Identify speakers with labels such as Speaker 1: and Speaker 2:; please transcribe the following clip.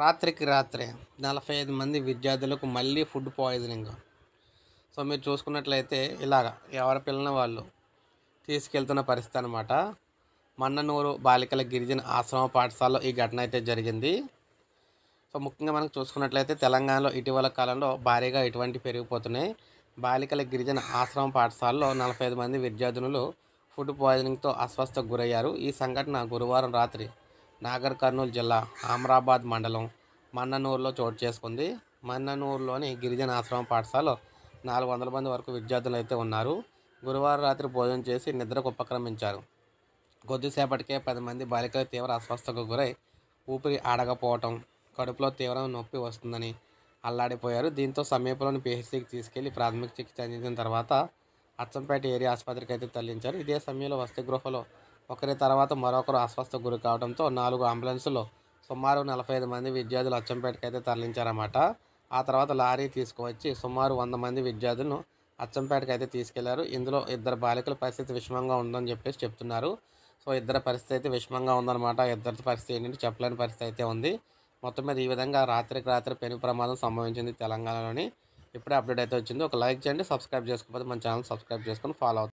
Speaker 1: రాత్రికి రాత్రే నలభై ఐదు మంది విద్యార్థులకు మళ్ళీ ఫుడ్ పాయిజనింగ్ సో మీరు చూసుకున్నట్లయితే ఇలాగ ఎవరి పిల్లన వాళ్ళు తీసుకెళ్తున్న పరిస్థితి అనమాట మన్ననూరు బాలికల గిరిజన ఆశ్రమ పాఠశాలలో ఈ ఘటన అయితే జరిగింది సో ముఖ్యంగా మనం చూసుకున్నట్లయితే తెలంగాణలో ఇటీవల కాలంలో భారీగా ఇటువంటి పెరిగిపోతున్నాయి బాలికల గిరిజన ఆశ్రమ పాఠశాలలో నలభై ఐదు మంది విద్యార్థినులు ఫుడ్ పాయిజనింగ్తో అస్వస్థకు గురయ్యారు ఈ సంఘటన గురువారం రాత్రి నాగర్ కర్నూలు జిల్లా ఆమ్రాబాద్ మండలం మన్ననూరులో చోటు చేసుకుంది మన్ననూరులోని గిరిజన ఆశ్రమ పాఠశాలలో నాలుగు వందల మంది వరకు విద్యార్థులు అయితే ఉన్నారు గురువారం రాత్రి భోజనం చేసి నిద్రకు ఉపక్రమించారు కొద్దిసేపటికే పది మంది బాలికలు తీవ్ర అస్వస్థకు గురై ఊపిరి ఆడకపోవటం కడుపులో తీవ్రమైన నొప్పి వస్తుందని అల్లాడిపోయారు దీంతో సమీపంలోని పిహెచ్సికి తీసుకెళ్లి ప్రాథమిక చికిత్స అందించిన తర్వాత అచ్చంపేట ఏరియా ఆసుపత్రికి అయితే తరలించారు ఇదే సమయంలో గృహలో ఒకరి తర్వాత మరొకరు అస్వస్థ గురి కావడంతో నాలుగు అంబులెన్సులో సుమారు నలభై మంది విద్యార్థులు అచ్చంపేటకైతే తరలించారన్నమాట ఆ తర్వాత లారీ తీసుకువచ్చి సుమారు వంద మంది విద్యార్థులను అచ్చంపేటకి అయితే తీసుకెళ్లారు ఇందులో ఇద్దరు బాలికల పరిస్థితి విషమంగా ఉందని చెప్పేసి చెప్తున్నారు సో ఇద్దరు పరిస్థితి అయితే విషమంగా ఉందన్నమాట ఇద్దరి పరిస్థితి ఏంటంటే చెప్పలేని పరిస్థితి అయితే ఉంది మొత్తం మీద ఈ విధంగా రాత్రికి రాత్రి పెను ప్రమాదం సంభవించింది తెలంగాణలోని ఇప్పుడే అప్డేట్ అయితే వచ్చింది ఒక లైక్ చేయండి సబ్స్క్రైబ్ చేసుకోకపోతే మన ఛానల్ సబ్స్క్రైబ్ చేసుకొని ఫాలో అవుతుంది